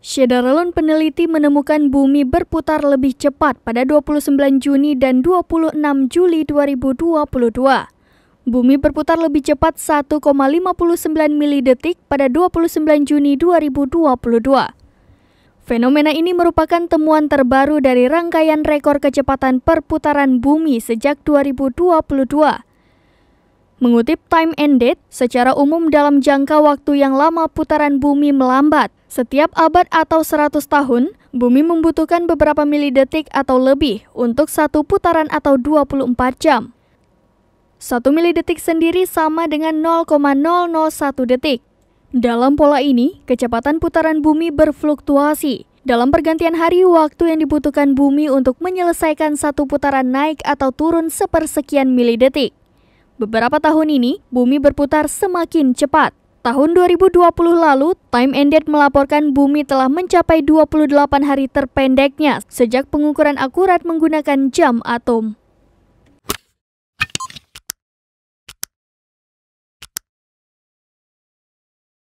Shedarelon peneliti menemukan bumi berputar lebih cepat pada 29 Juni dan 26 Juli 2022. Bumi berputar lebih cepat 1,59 mili detik pada 29 Juni 2022. Fenomena ini merupakan temuan terbaru dari rangkaian rekor kecepatan perputaran bumi sejak 2022 Mengutip Time and Date, secara umum dalam jangka waktu yang lama putaran bumi melambat. Setiap abad atau 100 tahun, bumi membutuhkan beberapa mili detik atau lebih untuk satu putaran atau 24 jam. Satu mili detik sendiri sama dengan 0,001 detik. Dalam pola ini, kecepatan putaran bumi berfluktuasi. Dalam pergantian hari, waktu yang dibutuhkan bumi untuk menyelesaikan satu putaran naik atau turun sepersekian mili detik. Beberapa tahun ini, bumi berputar semakin cepat. Tahun 2020 lalu, Time Ended melaporkan bumi telah mencapai 28 hari terpendeknya sejak pengukuran akurat menggunakan jam atom.